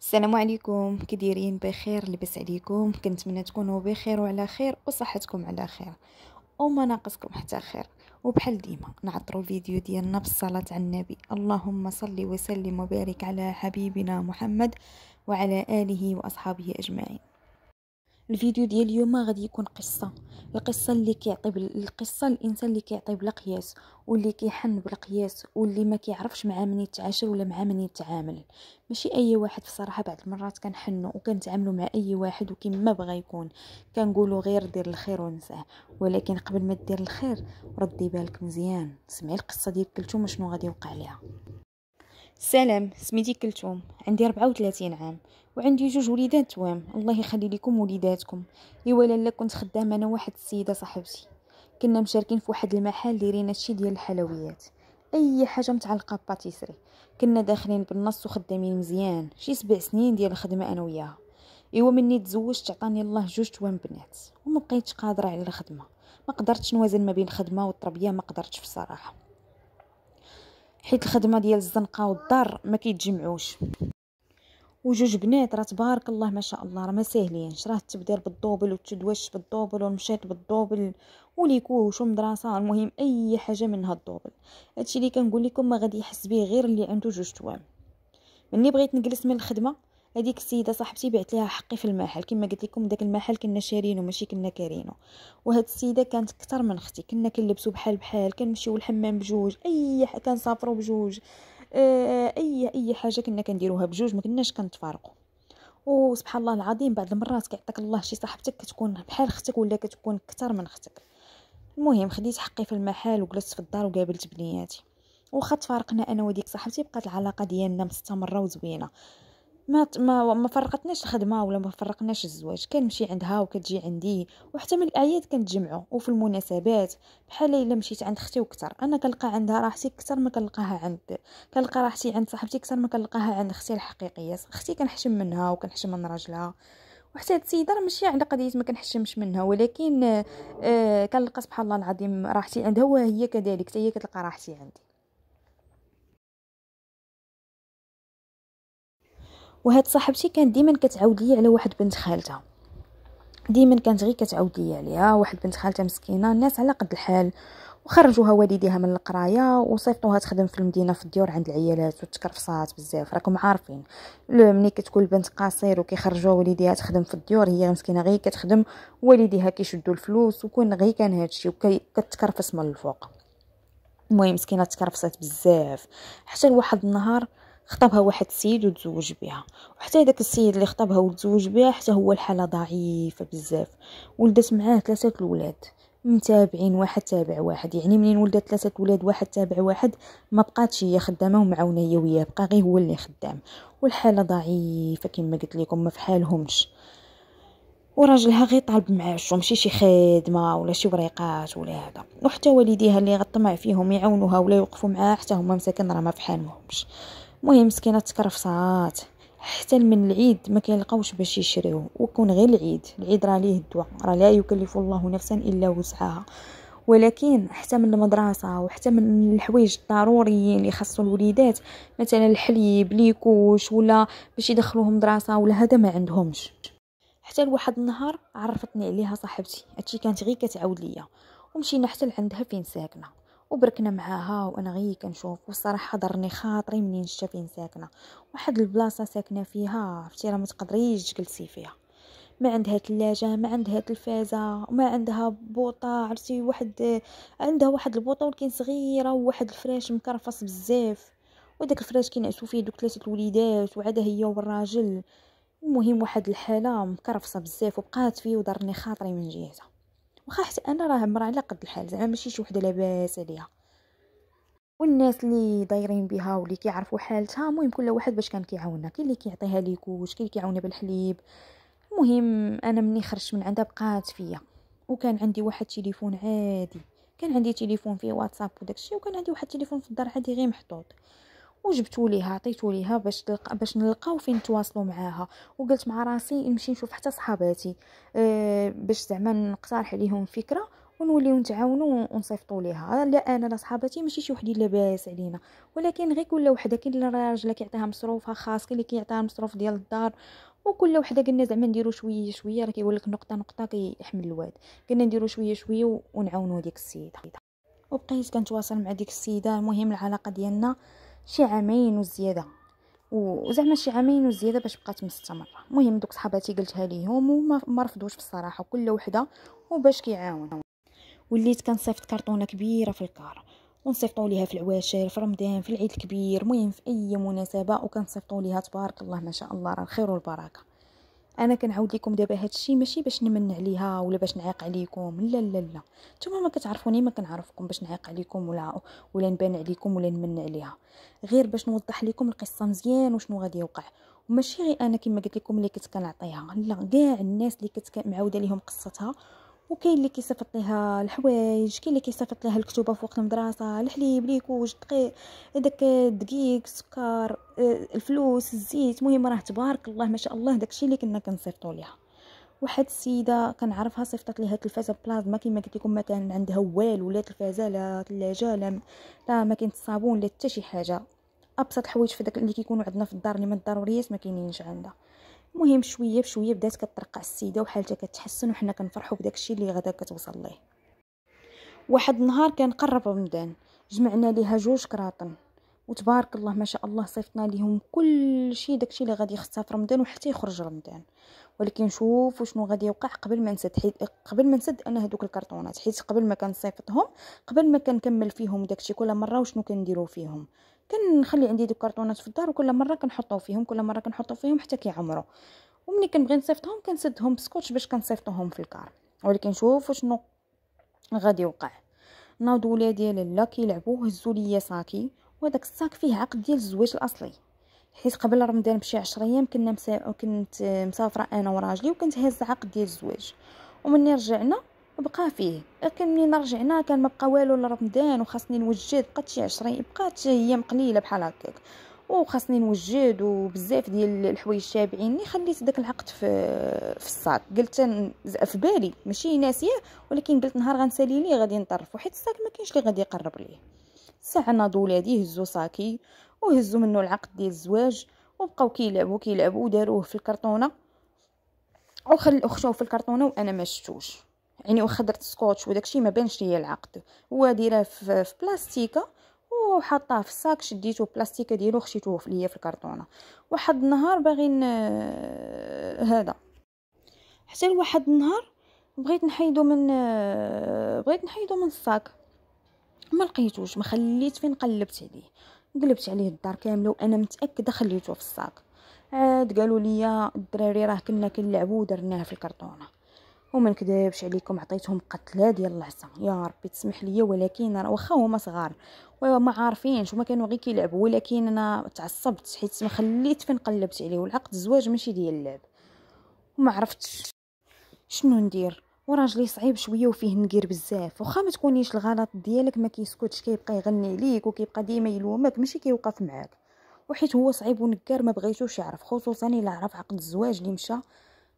السلام عليكم كديرين بخير لبس عليكم كنتمنى تكونوا بخير وعلى خير وصحتكم على خير وما ناقصكم حتى خير وبحال ديما نعطرو الفيديو ديالنا بالصلاة على النبي اللهم صلي وسلم وبارك على حبيبنا محمد وعلى آله وأصحابه أجمعين الفيديو ديال اليوم غادي يكون قصه القصه اللي كيعطي القصه الانسان اللي كيعطي بلا قياس واللي كيحن بلا قياس واللي ما كيعرفش مع من يتعاشر ولا مع من يتعامل ماشي اي واحد بصراحه بعض المرات كنحنوا وكنتعاملوا مع اي واحد وكما بغى يكون كنقولوا غير دير الخير ونساه ولكن قبل ما دير الخير ردي بالك مزيان سمعي القصه ديال كلثوم شنو غادي يوقع ليها سلام سميتي كلثوم عندي 34 عام وعندي جوج وليدات توام الله يخلي لكم وليداتكم ايوا لالا كنت خدامه انا واحد السيده صاحبتي كنا مشاركين في واحد المحل دايرين هادشي ديال الحلويات اي حاجه متعلقه بباتيسري كنا داخلين بالنص وخدامين مزيان شي سبع سنين ديال الخدمه انا وياها ايوا مني تزوجت عطاني الله جوج توام بنات وما بقيتش قادره على الخدمه ما قدرتش نوازن ما بين الخدمه والتربيه ما قدرتش بصراحه حيت الخدمه ديال الزنقه والدار ما كيتجمعوش وجوج بنات راه تبارك الله ما شاء الله راه ما ساهلينش راه التبدير بالدوبل والتدوش بالدوبل والمشات بالدوبل وليكوش ومدرسه المهم اي حاجه منها الدوبل هادشي اللي كنقول لكم ما غادي يحس به غير اللي عنده جوج توام مني بغيت نجلس من الخدمه هذيك السيده صاحبتي بعت لها حقي في المحل كما قلت لكم داك المحل كنا شارينو ماشي كنا كارينو وهاد السيده كانت اكثر من اختي كنا كنلبسو بحال بحال كنمشيو الحمام بجوج اي كنسافروا بجوج آه، اي اي حاجه كنا كنديروها بجوج ما كناش كنتفارقوا وسبحان الله العظيم بعض المرات كيعطيك الله شي صاحبتك كتكون بحال اختك ولا كتكون اكثر من اختك المهم خديت حقي في المحل وجلست في الدار وقابلت بنياتي وخا تفارقنا انا وديك صاحبتي بقات العلاقه ديالنا مستمره وزوينه ما ما ما فرقتناش الخدمه ولا ما فرقناش الزواج كنمشي عندها وكتجي عندي وحتى من الاعياد كنتجمعوا وفي المناسبات بحال الا مشيت عند اختي وكثر انا كنلقى عندها راحتي اكثر ما كنلقاها عند كنلقى راحتي عند صاحبتي اكثر ما كنلقاها عند اختي الحقيقيه اختي كنحشم منها وكنحشم من راجلها وحتى هاد السيده راه ماشي على قضيه ما كنحشمش منها ولكن آه كنلقى سبحان الله العظيم راحتي عندها وهي كذلك حتى هي كتلقى راحتي عندي وهاد صاحبتي كانت ديما كتعاود لي على واحد بنت خالتها ديما كانت غير كتعاود لي عليها واحد بنت خالتها مسكينه الناس على قد الحال وخرجوها والديها من القرايه وصيفطوها تخدم في المدينه في الديور عند العيالات وتكرفصات بزاف راكم عارفين ملي كتكون البنت قصير وكيخرجوها والديها تخدم في الديور هي مسكينه غير كتخدم والديها كيشدوا الفلوس وكون غير كان هادشي وكتكرفص من الفوق المهم مسكينه تكرفصات بزاف حتى لواحد النهار خطبها واحد السيد وتزوج بها وحتى داك السيد اللي خطبها وتزوج بها حتى هو الحاله ضعيفه بزاف ولدت معاه ثلاثه الاولاد متابعين واحد تابع واحد يعني منين ولدت ثلاثه الاولاد واحد تابع واحد ما بقاتش هي خدامه ومعاونه هي وياه بقى غير هو اللي خدام والحاله ضعيفه كما قلت لكم ما في حالهمش وراجلها غير طالب معاش ماشي شي خدمه ولا شي وريقات ولا هذا وحتى والديها اللي غطمع فيهم يعاونوها ولا يوقفوا معاها حتى هما مساكن راه ما في حالهمش المهم مسكينه تكرفصات حتى من العيد ما كيلقاوش باش يشريوه وكون غير العيد العيد راه ليه الدواء راه لا يكلف الله نفسا الا وسعها ولكن حتى من المدرسة وحتى من الحوايج الضروريين اللي خاصو الوليدات مثلا الحليب ليكوش ولا باش يدخلوهم مدرسة ولا هذا ما عندهمش حتى لواحد النهار عرفتني عليها صاحبتي هادشي كانت غير كتعاود ليا ومشينا حتى لعندها فين ساكنه وبركنا معاها وانا غي كنشوف والصراحه حضرني خاطري منين شتا فين ساكنه واحد البلاصه ساكنه فيها عرفتي راه ما تقدريش تجلسي فيها ما عندها ثلاجه ما عندها تلفازه ما عندها بوطه عرفتي واحد عندها واحد البوطه ولكن صغيره وواحد الفراش مكرفص بزاف وداك الفراش كينعسو فيه دوك ثلاثه الوليدات وعاد هي والراجل المهم واحد الحاله مكرفصه بزاف وبقات فيه ودارني خاطري من جهتها واخا حتى انا راه مرا على قد الحال زعما ماشي شي وحده لاباس عليها والناس اللي دايرين بها واللي كيعرفوا حالتها المهم كل واحد باش كان كيعاونها كاين اللي كيعطيها ليكوش كاين اللي كيعاونها بالحليب المهم انا مني خرجت من عندها بقات فيا وكان عندي واحد تليفون عادي كان عندي تليفون فيه واتساب وداكشي وكان عندي واحد تليفون في الدار عادي غير محطوط وجبتو ليها عطيتو ليها باش تلقى باش نلقاو فين نتواصلوا معاها وقلت مع راسي نمشي نشوف حتى صحاباتي أه باش زعما نقترح عليهم فكره ونوليو نتعاونوا ونصيفطوا ليها لا انا لا صحاباتي ماشي شي وحدين لاباس علينا ولكن غير كل وحده كاين الراجل كيعطيها مصروفها خاص كاين اللي كيعطيها مصروف ديال الدار وكل وحده قلنا زعما نديرو شويه شويه راه كيقول لك نقطه نقطه كيحمل الواد قلنا نديرو شويه شويه ونعاونوا ديك السيده وبقيت كنتواصل مع ديك السيده المهم العلاقه ديالنا شي عامين وزياده وزعما شي عامين وزياده باش بقات مستمره المهم دوك صحاباتي قلتها ليهم وما رفضوش بصراحه كل وحده وباش كيعاون وليت كنصيفط كرتونه كبيره في الكار ونصيفطوا ليها في العواشر في رمضان في العيد الكبير المهم في اي مناسبه وكنصيفطوا ليها تبارك الله ما شاء الله راه الخير والبركه انا كنعاود لكم دابا الشيء ماشي باش نمن عليها ولا باش نعيق عليكم لا لا لا نتوما ما كتعرفوني ما كنعرفكم باش نعيق عليكم ولا ولا نبان عليكم ولا نمن عليها غير باش نوضح لكم القصه مزيان وشنو غادي يوقع وماشي غير انا كما قلت لكم اللي كنت كنعطيها لا كاع الناس اللي كنت معوده لهم قصتها وكاين اللي كيصيفط ليها الحوايج كاين اللي كيصيفط ليها الكتوبه في وقت المدرسه الحليب ليكوج دقيق داك الدقيق السكر آه، الفلوس الزيت المهم راه تبارك الله ما شاء الله داكشي اللي كنا كنصيفطوا ليها واحد السيده كنعرفها صيفطت ليها تلفازه بلازما كما قلت لكم مثلا عندها والو لا تلفازه لا ثلاجه لا لا ما كاين الصابون لا حتى شي حاجه ابسط الحوايج في داك اللي كيكونوا عندنا في الدار اللي ما ضروريات ما كاينينش عندها مهم شويه بشويه بدات كترقع السيده وحالتها كتحسن وحنا كنفرحوا بداك الشيء اللي غدا كتوصل ليه واحد النهار كان قرب رمضان جمعنا ليها جوج كراطن وتبارك الله ما شاء الله صيفطنا ليهم كل شيء داكشي اللي غادي يخصها في رمضان وحتى يخرج رمضان ولكن شوفوا شنو غادي يوقع قبل ما نسد حيت قبل ما نسد انا هذوك الكرتونات حيت قبل ما كنصيفطهم قبل ما كنكمل فيهم داكشي كل مره وشنو كنديروا فيهم كنخلي عندي دوك كرتونات في الدار وكل مره كنحطو فيهم كل مره كنحطو فيهم حتى كيعمروا وملي كنبغي نصيفطهم كنسدهم بسكوتش باش كنصيفطوهم في الكار ولكن شوفوا شنو غادي يوقع ناض ولادي لالا كيلعبوا هزوا ليا ساكي وهذاك الساك فيه عقد ديال الزواج الاصلي حيت قبل رمضان بشي 10 ايام كنا مسا... كنت مسافره انا وراجلي وكنت هز عقد ديال الزواج ومني رجعنا بقى فيه لكن ملي رجعنا كان ما بقى والو لرمضان وخاصني نوجد بقات شي 20 بقات ايام قليله بحال هكاك وخاصني نوجد وبزاف ديال الحوايج تابعيني خليت داك العقد في في الصاك قلت في بالي ماشي ناسيه ولكن قلت نهار غنسالي ليه غادي نطرفو حيت الصاك ما كاينش اللي غادي يقرب ليه ساعه ناض ولادي هزو صاكي وهزو منه العقد ديال الزواج وبقاو كيلعبوا كيلعبوا وداروه في الكرتونه وخل وخشوه في الكرتونه وانا ما شفتوش يعني واخا درت سكوتش وداكشي ما بانش ليا العقد هو دايره في بلاستيكه وحطاه في الساك شديته بلاستيكه ديالو خشيته ليا في الكرتونه واحد النهار باغي هذا حتى لواحد النهار بغيت نحيدو من بغيت نحيدو من الساك ما لقيتوش ما خليت فين قلبت عليه قلبت عليه الدار كامله وانا متاكده خليته في الساك عاد قالوا لي الدراري راه كنا كنلعبوا ودرناه في الكرتونه وما نكذبش عليكم عطيتهم قتله ديال العصا يا ربي تسمح لي ولكن واخا هما صغار وما عارفينش هما كانوا غير كيلعبوا ولكن انا تعصبت حيت ما خليت فين قلبت عليه والعقد الزواج ماشي ديال اللعب وما عرفتش شنو ندير وراجلي صعيب شويه وفيه نقير بزاف واخا ما تكونيش الغلط ديالك ما كيسكتش كيبقى يغني عليك وكيبقى ديما يلومك ماشي كيوقف معاك وحيت هو صعيب ونكار ما بغيتوش يعرف خصوصا الا عرف عقد الزواج اللي مشى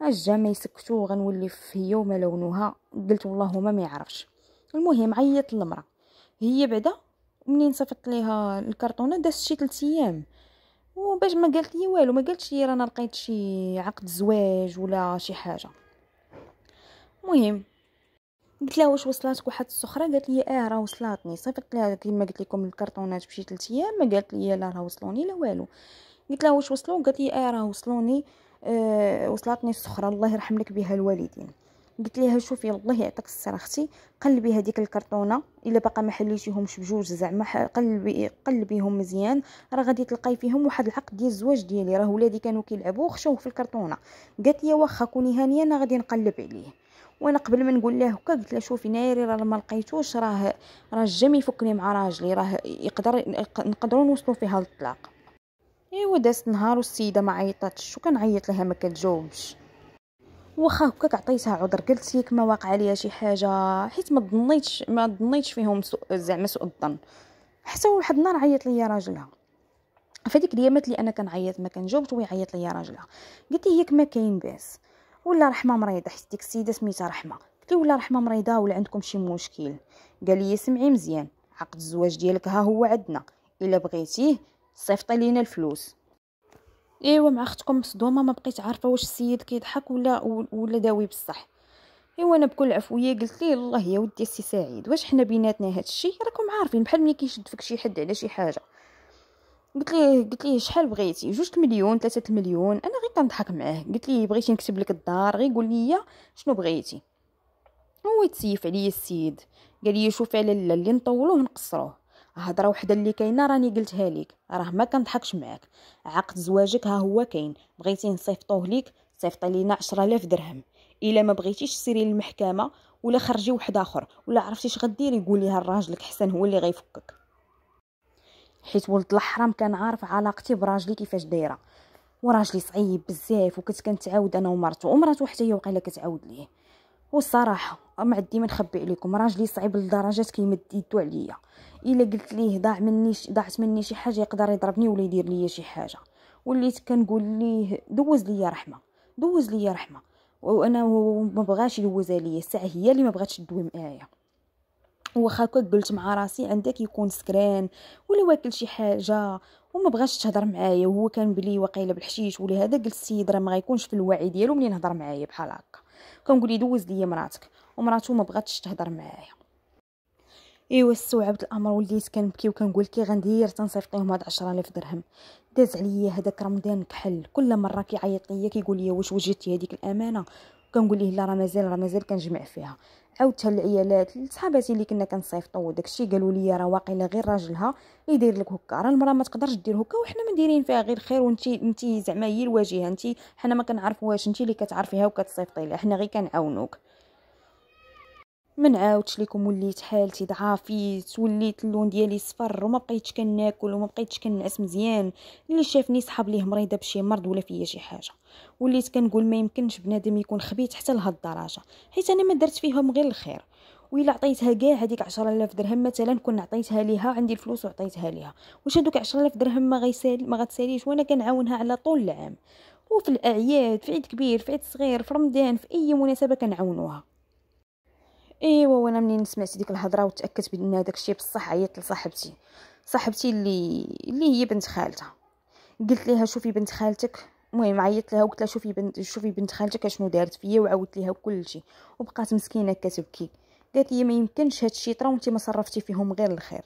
ما يسكتو غنولي في يوم وما لونها قلت والله ما ما يعرفش المهم عيطت للمراه هي بعدا منين صفت ليها الكرتونه دازت شي 3 ايام وباش ما قالت لي والو ما قالتش لي رانا لقيت شي عقد زواج ولا شي حاجه المهم قلت لها واش وصلاتك واحد السخره قالت لي اه راه وصلاتني صيفطت لها كيما قلت لكم الكرتونات بشي 3 ايام ما قالت لي لا راه وصلوني لا والو قلت لها واش وصلوا قالت لي اه راه وصلوني آه، وصلتني السخرة الله يرحم لك بها الوالدين قلت ليها شوفي الله يعطيك الصحة اختي قلبي هذيك الكرتونه الا باقا ما حليتيهمش بجوج زعما قلبي قلبيهم مزيان راه غادي تلقاي فيهم واحد العقد ديال الزواج ديالي راه ولادي كانوا كيلعبوا وخشوه في الكرتونه قالت لي واخا كوني هانيه انا غادي نقلب عليه وانا قبل ما نقول له هكا قلت له شوفي ناري راه ما لقيتوش راه راه الجم يفكني مع راجلي راه يقدر نقدروا نوصلوا فيها للطلاق ايوا دازت نهار والسيده ما عيطتش وكنعيط لها ما كتجاوبش واخا هكاك عطيتها عذر قلت ليك ما واقع عليا شي حاجه حيت ما ظنيتش ما ظنيتش فيهم سوء زعما سوء الظن حتى واحد النهار عيط ليا راجلها فديك اليامات اللي انا كنعيط ما كنجاوبش عيط ليا راجلها قلت لي ياك ما كاين باس ولا رحمه مريضه حيت ديك السيده سميتها رحمه قلت لي ولا رحمه مريضه ولا عندكم شي مشكل قال لي سمعي مزيان عقد الزواج ديالك ها هو عندنا الا بغيتيه صيفطي لينا الفلوس ايوا مع اختكم مصدومه ما بقيت عارفه واش السيد كيضحك ولا ولا داوي بصح ايوا انا بكل عفويه قلت ليه الله يا ودي السي سعيد واش حنا بيناتنا هذا الشيء راكم عارفين بحال ملي كيشد فيك شي حد على شي حاجه قلت ليه قلت ليه شحال بغيتي جوج مليون ثلاثة مليون انا غير كنضحك معاه قلت ليه بغيتي نكتب لك الدار غير قول لي شنو بغيتي هو يتسيف عليا السيد قال لي شوفي على اللي نطولوه نقصروه هضره وحده اللي كاينه راني قلتها لك راه ما كنضحكش معاك عقد زواجك ها هو كاين بغيتي نصيفطوه ليك صيفط لينا 10000 درهم الا ما بغيتيش سيري للمحكمه ولا خرجي واحد اخر ولا عرفتي اش غديري قوليها لراجلك حسن هو اللي غيفكك حيت ولد الحرام كان عارف علاقتي براجلي كيفاش دايره وراجلي صعيب بزاف وكنت كنتعاود انا ومرته ومرته حتى هي وقيله كتعاود ليه والصراحه معدي ما نخبي عليكم راجلي صعيب لدرجه كيمد يدو عليا الا قلت ليه ضاع مني ضاعت مني شي حاجه يقدر يضربني ولا يدير ليا شي حاجه وليت كنقول ليه دوز ليا رحمه دوز ليا رحمه وانا ما بغاش يدوزها ليا الساعه هي اللي ما بغاتش تدوي معايا واخا قلت مع راسي عندك يكون سكران ولا واكل شي حاجه وما بغاش تهضر معايا وهو كان بلي واقيله بالحشيش ولا قلت السيد راه ما غيكونش في الوعي ديالو ملي نهضر معايا بحال هكا كنقول ليه دوز ليا مراتك ومراتو ما بغاتش تهضر معايا ايوا استوعبت الامر وليت كنبكي وكنقول كي غندير تنصيفطيهم هاد 10000 درهم داز عليا هذاك رمضان كحل كل مره كيعيط ليا كيقول لي واش وجدتي هذيك الامانه كنقول ليه لا راه مازال راه مازال كنجمع فيها عاودتها للعيالات لصحاباتي اللي كنا كنصيفطوا وداكشي قالوا لي راه واقيلا غير راجلها يدير لك هكا راه المراه ما تقدرش دير هكا وحنا ما دايرين فيها غير خير وانت انت زعما هي الواجهه انت حنا ما كنعرفوهاش انت اللي كتعرفيها وكتصيفطي لها حنا غير كنعاونوك ما نعاودش لكم وليت حالتي ضعافيت وليت اللون ديالي صفر وما بقيتش كناكل وما بقيتش كنعس مزيان اللي شافني صحاب ليه مريضه بشي مرض ولا فيا شي حاجه وليت كنقول ما يمكنش بنادم يكون خبيث حتى لهاد الدرجه حيت انا ما درت فيهم غير الخير وإلا عطيتها كاع هذيك 10000 درهم مثلا كون عطيتها ليها عندي الفلوس وعطيتها ليها واش هذوك 10000 درهم ما غيسال ما غتساليش وانا كنعاونها على طول العام وفي الاعياد في عيد كبير في عيد صغير في رمضان في اي مناسبه كنعاونوها ايوا وانا منين سمعت ديك الهضره وتاكدت بان هذاك الشيء بصح عيطت لصاحبتي صاحبتي اللي اللي هي بنت خالتها قلت لها شوفي بنت خالتك المهم عيطت لها وقلت لها شوفي بنت شوفي بنت خالتك اشنو دارت فيا وعاودت لها كلشي وبقات مسكينه كتبكي قالت لي ما يمكنش هادشي طرا وانتي ما صرفتي فيهم غير الخير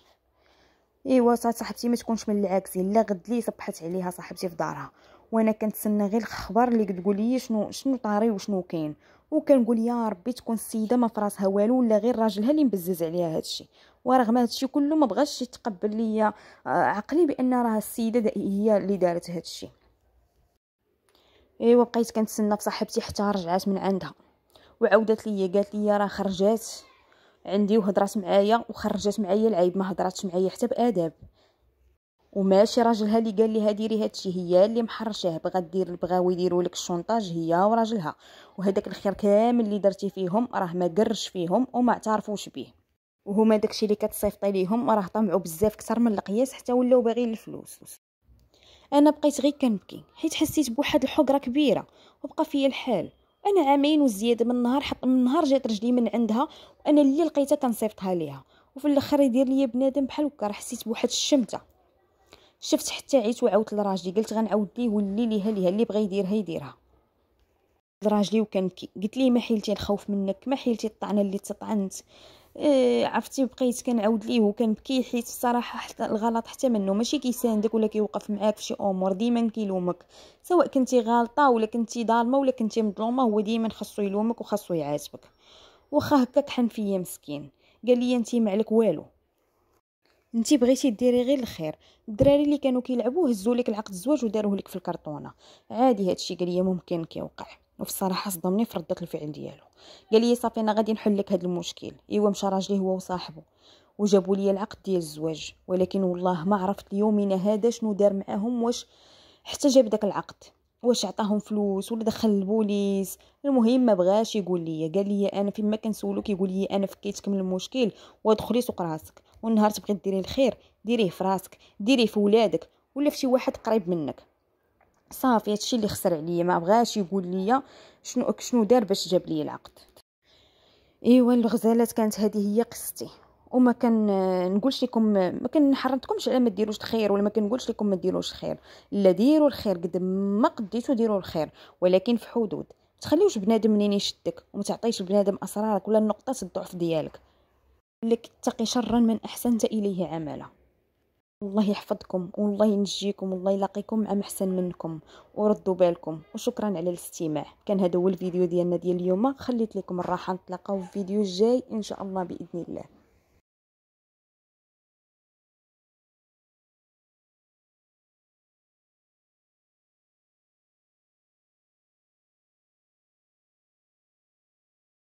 ايوا صاحبتي ما تكونش من العاكسين لا غد لي صبحت عليها صاحبتي في دارها وانا كنتسنى غير الخبر اللي تقول لي شنو شنو طاري وشنو كاين وكنقول يا ربي تكون السيده ما فراسها والو ولا غير راجلها اللي مبزز عليها هادشي ورغم هادشي كله ما بغاش يتقبل ليا آه، عقلي بان راه السيده هي اللي دارت هادشي ايوا بقيت كنتسنى في صاحبتي حتى رجعات من عندها وعودت ليا قالت ليا راه خرجات عندي وهضرات معايا وخرجات معايا العيب ما هضراتش معايا حتى باداب وماشي راجلها اللي قال لها ديري هادشي هي اللي محرشاه بغا دير بغاو يديروا لك الشونطاج هي وراجلها وهداك الخير كامل اللي درتي فيهم راه ما قرش فيهم وما اعترفوش بيه وهما داكشي اللي كتصيفطي ليهم راه طمعوا بزاف كتر من القياس حتى ولاو باغيين الفلوس انا بقيت غير كنبكي حيت حسيت بواحد الحقره كبيره وبقى فيا الحال انا عامين وزياده من النهار حط من النهار جات رجلي من عندها وانا اللي لقيتها كنصيفطها ليها وفي الاخر يدير لي بنادم بحال هكا حسيت بواحد الشمته شفت حتى عيت وعاودت لراجلي قلت غنعاود ليه واللي ليها ليها اللي بغى يديرها يديرها لراجلي وكنبكي قلت ليه ما حيلتي الخوف منك ما حيلتي الطعنه اللي تطعنت اه عرفتي بقيت كنعاود ليه وكنبكي حيت الصراحه حتى الغلط حتى منه ماشي كيساندك ولا كيوقف معاك في شي امور ديما كيلومك سواء كنتي غالطه ولا كنتي ظالمه ولا كنتي مظلومه هو ديما خاصو يلومك وخاصو يعاتبك واخا هكاك حنفيه مسكين قال لي انت ما عليك والو انت بغيتي ديري غير الخير الدراري اللي كانوا كيلعبوا هزوا لك العقد الزواج وداروه لك في الكرتونه عادي هادشي قال لي ممكن كيوقع وفي الصراحه صدمني في رده الفعل ديالو قال لي صافي انا غادي نحل لك هذا المشكل ايوا مشى راجلي هو وصاحبه وجابوا لي العقد ديال الزواج ولكن والله ما عرفت ليومنا هذا شنو دار معاهم واش حتى جاب داك العقد واش عطاهم فلوس ولا دخل البوليس المهم ما بغاش يقول لي قال لي انا فين ما كنسولو كيقول لي انا فكيتك من المشكل وادخلي سوق راسك والنهار تبغي ديري الخير ديريه في راسك ديريه في ولادك ولا في شي واحد قريب منك صافي هادشي اللي خسر عليا ما بغاش يقول لي شنو شنو دار باش جاب لي العقد ايوا الغزالات كانت هذه هي قصتي وما كان نقولش لكم ما كنحرضكمش على ما ديروش الخير ولا ما كنقولش لكم ما ديروش الخير لا ديروا الخير قد ما قديتو ديروا الخير ولكن في حدود تخليوش بنادم منين يشدك وما تعطيش بنادم اسرارك ولا نقطه الضعف ديالك لك اتقي شرا من أحسنت إليه عملا الله يحفظكم والله ينجيكم والله يلاقيكم مع محسن منكم وردوا بالكم وشكرا على الاستماع كان هذا هو الفيديو ديالنا ديال اليوم خليت لكم الراحه نتلاقاو في فيديو جاي ان شاء الله باذن الله